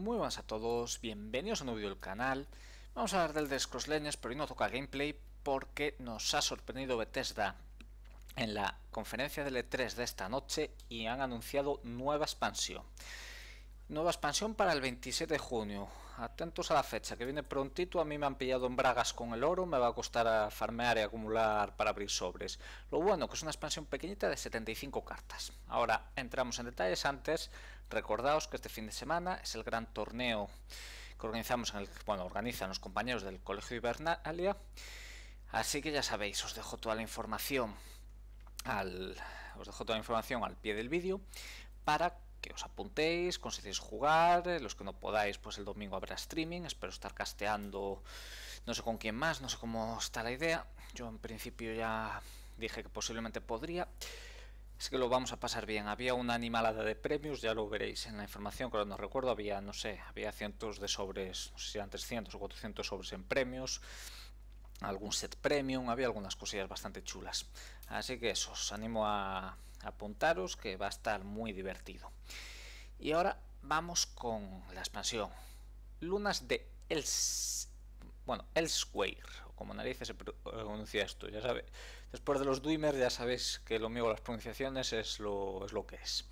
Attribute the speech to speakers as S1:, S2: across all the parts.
S1: Muy buenas a todos, bienvenidos a un nuevo video del canal. Vamos a hablar del Descross Cross pero hoy no toca gameplay porque nos ha sorprendido Bethesda en la conferencia del E3 de esta noche y han anunciado nueva expansión. Nueva expansión para el 27 de junio. Atentos a la fecha, que viene prontito. A mí me han pillado en bragas con el oro. Me va a costar a farmear y acumular para abrir sobres. Lo bueno, que es una expansión pequeñita de 75 cartas. Ahora entramos en detalles. Antes, recordaos que este fin de semana es el gran torneo que organizamos, en el, bueno, organizan los compañeros del Colegio Hibernalia. Así que ya sabéis, os dejo toda la información al, os dejo toda la información al pie del vídeo para que os apuntéis, conseguís jugar, eh, los que no podáis, pues el domingo habrá streaming, espero estar casteando, no sé con quién más, no sé cómo está la idea, yo en principio ya dije que posiblemente podría, es que lo vamos a pasar bien, había una animalada de premios, ya lo veréis en la información, que no recuerdo, había, no sé, había cientos de sobres, no sé si eran 300 o 400 sobres en premios, algún set premium, había algunas cosillas bastante chulas, así que eso, os animo a apuntaros que va a estar muy divertido. Y ahora vamos con la expansión. Lunas de Els... Bueno, Elsewhere, como narices se eh, pronuncia esto, ya sabe Después de los Duimer ya sabéis que lo mío las pronunciaciones es lo, lo que es.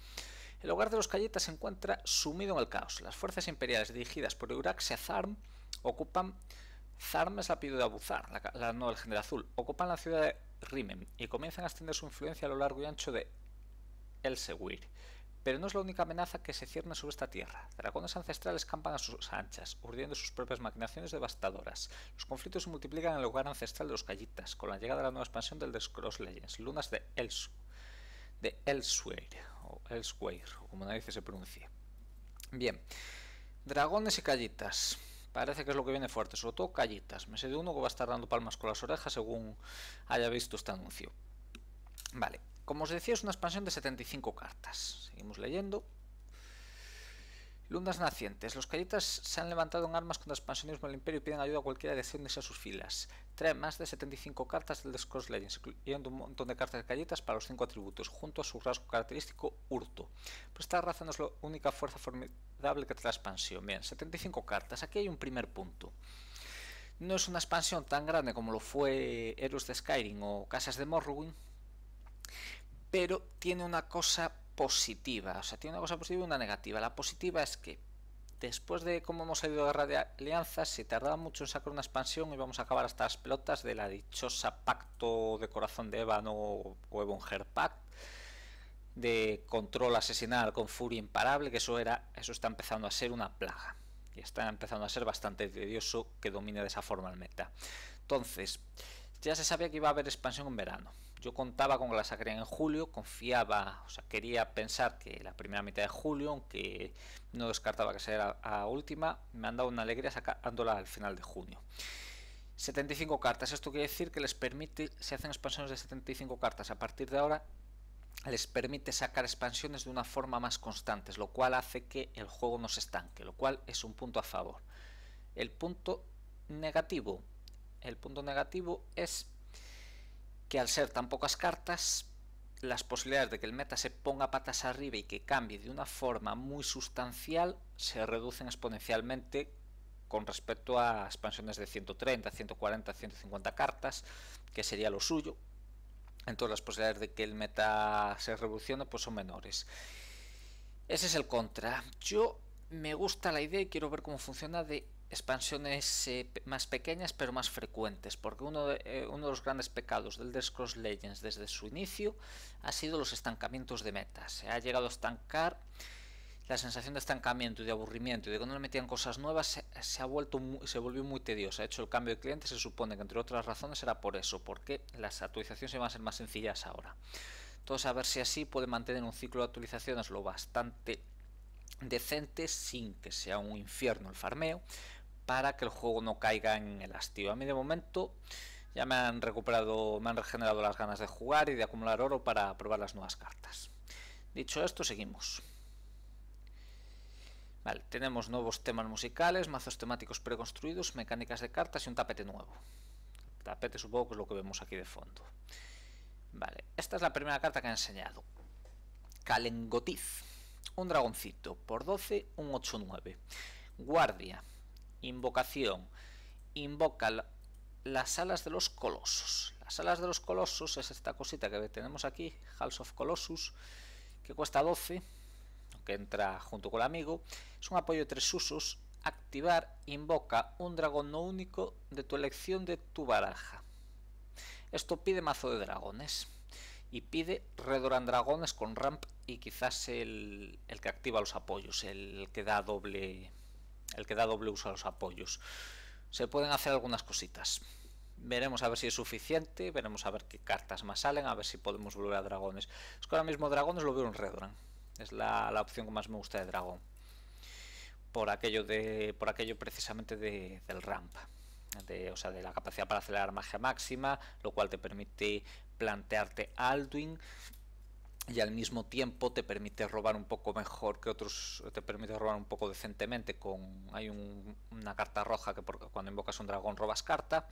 S1: El hogar de los Cayetas se encuentra sumido en el caos. Las fuerzas imperiales dirigidas por Euraxia Zarm ocupan... Zarm es la pido de Abuzar, la, la, no, del general azul. Ocupan la ciudad de Rimen, y comienzan a extender su influencia a lo largo y ancho de Elsewir. Pero no es la única amenaza que se cierne sobre esta tierra. Dragones ancestrales campan a sus anchas, urdiendo sus propias maquinaciones devastadoras. Los conflictos se multiplican en el lugar ancestral de los Callitas, con la llegada de la nueva expansión del The Cross Legends, Lunas de Elsu, de Elsewhere, o o como nadie se pronuncie. Bien, dragones y Callitas. Parece que es lo que viene fuerte, sobre todo callitas. Me sé de uno que va a estar dando palmas con las orejas según haya visto este anuncio. Vale, como os decía, es una expansión de 75 cartas. Seguimos leyendo. Lundas nacientes. Los callitas se han levantado en armas contra el expansionismo del imperio y piden ayuda a cualquiera de a sus filas. Trae más de 75 cartas del Discord Legends, incluyendo un montón de cartas de galletas para los 5 atributos, junto a su rasgo característico Hurto. Por pues esta razón es la única fuerza formidable que trae la expansión. Bien, 75 cartas, aquí hay un primer punto. No es una expansión tan grande como lo fue Heroes de Skyrim o Casas de Morrowind, pero tiene una cosa positiva, o sea, tiene una cosa positiva y una negativa. La positiva es que después de cómo hemos salido de guerra de alianzas, se tardaba mucho en sacar una expansión y vamos a acabar hasta las pelotas de la dichosa pacto de corazón de Ébano o heart Pact de control asesinal con furia imparable, que eso era, eso está empezando a ser una plaga. Y está empezando a ser bastante tedioso que domine de esa forma el meta. Entonces, ya se sabía que iba a haber expansión en verano. Yo contaba con que la sacarían en julio, confiaba, o sea, quería pensar que la primera mitad de julio, aunque no descartaba que sea la última, me han dado una alegría sacándola al final de junio. 75 cartas, esto quiere decir que les permite, se hacen expansiones de 75 cartas a partir de ahora, les permite sacar expansiones de una forma más constante, lo cual hace que el juego no se estanque, lo cual es un punto a favor. El punto negativo, el punto negativo es que al ser tan pocas cartas, las posibilidades de que el meta se ponga patas arriba y que cambie de una forma muy sustancial se reducen exponencialmente con respecto a expansiones de 130, 140, 150 cartas, que sería lo suyo. Entonces las posibilidades de que el meta se revolucione pues son menores. Ese es el contra. Yo me gusta la idea y quiero ver cómo funciona de expansiones eh, más pequeñas pero más frecuentes, porque uno de, eh, uno de los grandes pecados del Descross Cross Legends desde su inicio ha sido los estancamientos de metas. Se ha llegado a estancar la sensación de estancamiento y de aburrimiento y de que no le metían cosas nuevas se, ha vuelto se volvió muy tediosa. De hecho, el cambio de cliente se supone que entre otras razones era por eso, porque las actualizaciones iban a ser más sencillas ahora. Entonces, a ver si así puede mantener un ciclo de actualizaciones lo bastante decente sin que sea un infierno el farmeo, para que el juego no caiga en el hastío. A mí de momento ya me han recuperado, me han regenerado las ganas de jugar y de acumular oro para probar las nuevas cartas. Dicho esto, seguimos. Vale, tenemos nuevos temas musicales, mazos temáticos preconstruidos, mecánicas de cartas y un tapete nuevo. tapete supongo que es lo que vemos aquí de fondo. Vale, esta es la primera carta que he enseñado. Calengotiz. Un dragoncito. Por 12, un 8-9. Guardia. Invocación. Invoca las alas de los colosos. Las alas de los colosos es esta cosita que tenemos aquí, halls of Colossus, que cuesta 12, que entra junto con el amigo. Es un apoyo de tres usos. Activar invoca un dragón no único de tu elección de tu baraja. Esto pide mazo de dragones. Y pide Redoran Dragones con ramp y quizás el, el que activa los apoyos, el que da doble el que da doble uso a los apoyos. Se pueden hacer algunas cositas. Veremos a ver si es suficiente, veremos a ver qué cartas más salen, a ver si podemos volver a dragones. Es que ahora mismo dragones lo veo en Redoran. Es la, opción que más me gusta de dragón. Por aquello, de, por aquello precisamente del ramp. De, o sea, de la capacidad para acelerar magia máxima, lo cual te permite plantearte Alduin y al mismo tiempo te permite robar un poco mejor que otros, te permite robar un poco decentemente con hay una carta roja que cuando invocas un dragón robas carta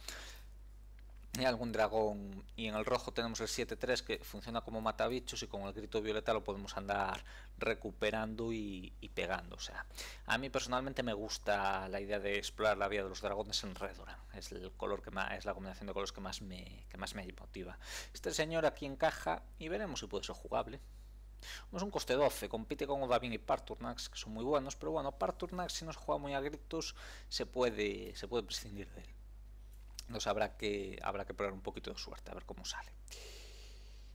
S1: ¿eh? algún dragón. Y en el rojo tenemos el 7-3 que funciona como matabichos y con el grito violeta lo podemos andar recuperando y, pegando. O sea, a mí personalmente me gusta la idea de explorar la vía de los dragones en Redoran. Es el color que más, es la combinación de colores que más me más me motiva. Este señor aquí encaja y veremos si puede ser jugable. Es un coste 12, compite con Odavin y Parturnax, que son muy buenos, pero bueno, Parturnax si no se juega muy a gritos se puede, se puede prescindir de él no habrá que, habrá que probar un poquito de suerte, a ver cómo sale.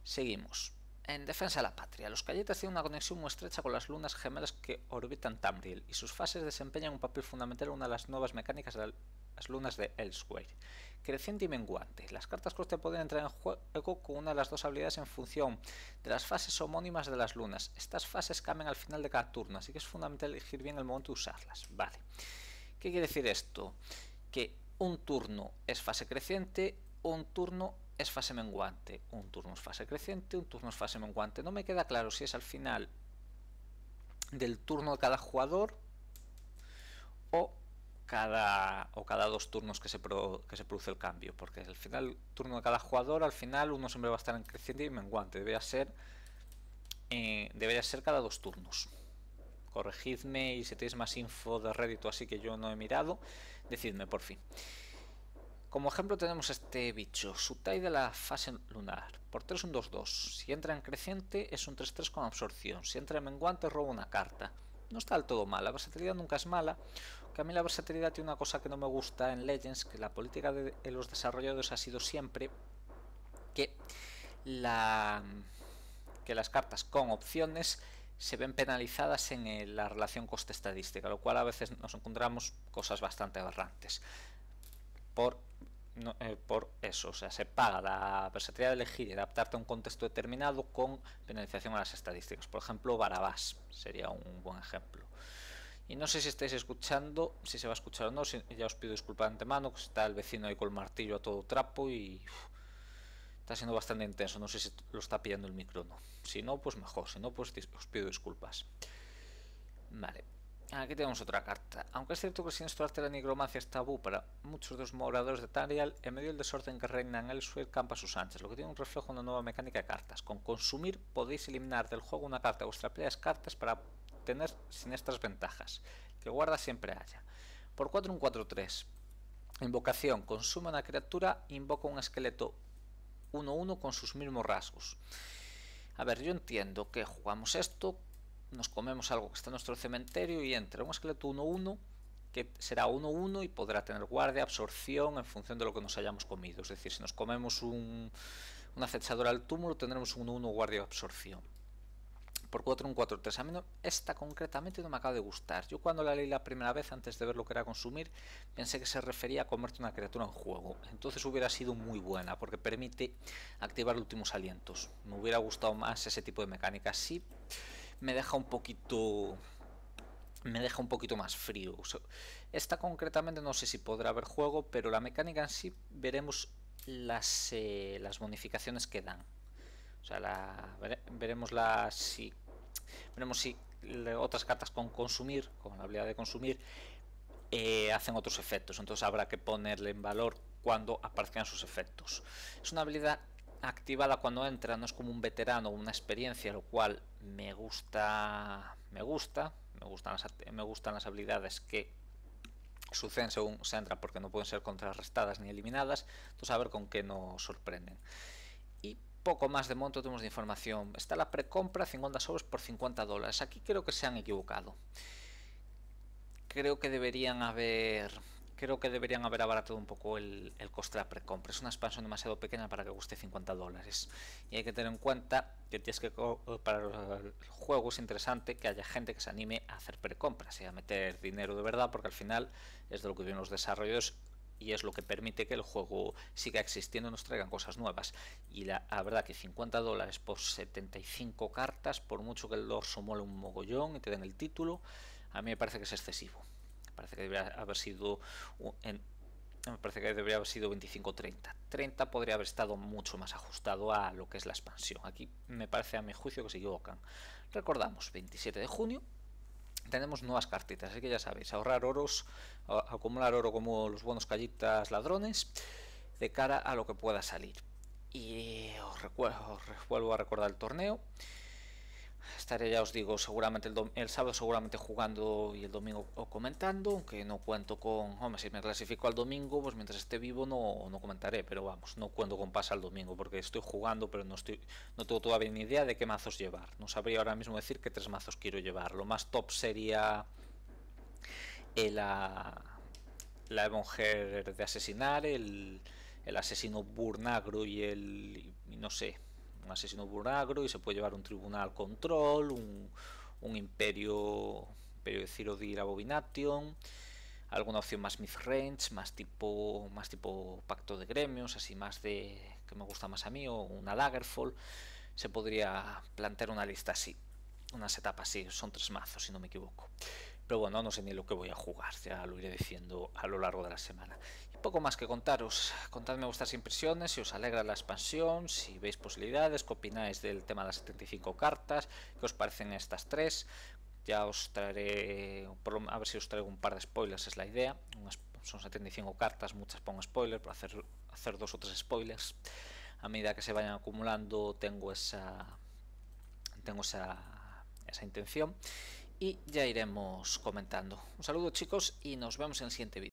S1: Seguimos. En defensa de la patria, los calletes tienen una conexión muy estrecha con las lunas gemelas que orbitan Tamriel, y sus fases desempeñan un papel fundamental en una de las nuevas mecánicas de las lunas de Elsewhere. Creciente y menguante, las cartas coste pueden entrar en juego con una de las dos habilidades en función de las fases homónimas de las lunas. Estas fases cambian al final de cada turno, así que es fundamental elegir bien el momento de usarlas. Vale. ¿Qué quiere decir esto? Que un turno es fase creciente, un turno es fase menguante, un turno es fase creciente, un turno es fase menguante. No me queda claro si es al final del turno de cada jugador o cada, o cada dos turnos que se, se produce el cambio, porque al final turno de cada jugador, al final uno siempre va a estar en creciente y menguante, debería ser, eh, debería ser cada dos turnos corregidme y si tenéis más info de rédito así que yo no he mirado, decidme por fin. Como ejemplo tenemos este bicho, Sutai de la fase lunar, por 3 un 2-2. Si entra en creciente es un 3-3 con absorción, si entra en menguante roba una carta. No está del todo mal, la versatilidad nunca es mala, que a mí la versatilidad tiene una cosa que no me gusta en Legends, que la política de los desarrolladores ha sido siempre que, la, que las cartas con opciones se ven penalizadas en eh, la relación coste-estadística, lo cual a veces nos encontramos cosas bastante aberrantes. Por, eh, por eso, o sea, se paga la versatilidad de elegir y adaptarte a un contexto determinado con penalización a las estadísticas. Por ejemplo, Barabás sería un buen ejemplo. Y no sé si estáis escuchando, si se va a escuchar o no, ya os pido disculpas de antemano, que está el vecino ahí con el martillo a todo trapo y siendo bastante intenso, no sé si lo está pillando el micrófono Si no, pues mejor, si no, pues os pido disculpas. Vale, aquí tenemos otra carta. Aunque es cierto que sin esto arte la nigromancia es tabú para muchos de los moradores de Tarial, en medio del desorden que reina en suelo campa sus anchas, lo que tiene un reflejo en una nueva mecánica de cartas. Con consumir podéis eliminar del juego una carta de vuestra cartas para tener sin estas ventajas, que guarda siempre haya. Por 4 un 4-3. Invocación, consume una criatura, invoca un esqueleto 1-1 con sus mismos rasgos. A ver, yo entiendo que jugamos esto, nos comemos algo que está en nuestro cementerio y entra un esqueleto 1-1 que será 1-1 y podrá tener guardia, absorción en función de lo que nos hayamos comido. Es decir, si nos comemos un, una al túmulo tendremos un 1-1 guardia y absorción por 4 un 4-3. A mí esta concretamente no me acaba de gustar. Yo cuando la leí la primera vez, antes de ver lo que era consumir, pensé que se refería a comerte una criatura en juego. Entonces hubiera sido muy buena, porque permite activar últimos alientos. Me hubiera gustado más ese tipo de mecánica. Sí, me deja un poquito me deja un poquito más frío. Esta concretamente no sé si podrá haber juego, pero la mecánica en sí veremos las, eh, las bonificaciones que dan. O sea, veremos las... Veremos si otras cartas con consumir, con la habilidad de consumir, eh, hacen otros efectos. Entonces habrá que ponerle en valor cuando aparezcan sus efectos. Es una habilidad activada cuando entra, no es como un veterano o una experiencia, lo cual me gusta, me gusta, me gustan las, me gustan las habilidades que suceden según se entra porque no pueden ser contrarrestadas ni eliminadas, entonces a ver con qué nos sorprenden poco más de monto tenemos de información. Está la precompra 50 sobres por 50 dólares. Aquí creo que se han equivocado. Creo que deberían haber creo que deberían haber abaratado un poco el, coste de la precompra. Es una expansión demasiado pequeña para que guste 50 dólares. Y hay que tener en cuenta que tienes que eh, para el juego es interesante que haya gente que se anime a hacer precompras y a meter dinero de verdad, porque al final es de lo que viven los desarrollos y es lo que permite que el juego siga existiendo y nos traigan cosas nuevas. Y la, verdad que 50 dólares por 75 cartas, por mucho que el dorso mole un mogollón y te den el título, a mí me parece que es excesivo. parece que debería haber sido me parece que debería haber sido 25-30. 30 podría haber estado mucho más ajustado a lo que es la expansión. Aquí me parece a mi juicio que se equivocan. Recordamos, 27 de junio, tenemos nuevas cartitas, así que ya sabéis, ahorrar oros, acumular oro como los buenos callitas ladrones, de cara a lo que pueda salir. Y os, recuerdo, os vuelvo a recordar el torneo. Estaré, ya os digo, seguramente el, sábado, seguramente jugando y el domingo comentando, aunque no cuento con... Hombre, si me clasifico al domingo, pues mientras esté vivo no, comentaré, pero vamos, no cuento con pasa el domingo, porque estoy jugando, pero no, estoy, no tengo todavía ni idea de qué mazos llevar. No sabría ahora mismo decir qué tres mazos quiero llevar. Lo más top sería ah, la, la mujer de asesinar, el, el asesino Burnagro y el... no sé, asesino buragro y se puede llevar un tribunal control, un, un imperio, imperio de Cirodir abominación alguna opción más mid-range, más tipo, más tipo pacto de gremios, así más de que me gusta más a mí, o una lagerfall Se podría plantear una lista así, unas etapas así, son tres mazos si no me equivoco. Pero bueno, no sé ni lo que voy a jugar, ya lo iré diciendo a lo largo de la semana. Poco más que contaros. Contadme vuestras impresiones, si os alegra la expansión, si veis posibilidades, qué opináis del tema de las 75 cartas, que os parecen estas tres. Ya os traeré, a ver si os traigo un par de spoilers, es la idea. Son 75 cartas, muchas pongo spoiler para hacer, hacer dos o tres spoilers. A medida que se vayan acumulando tengo esa, tengo esa, esa intención. Y ya iremos comentando. Un saludo chicos y nos vemos en el siguiente vídeo.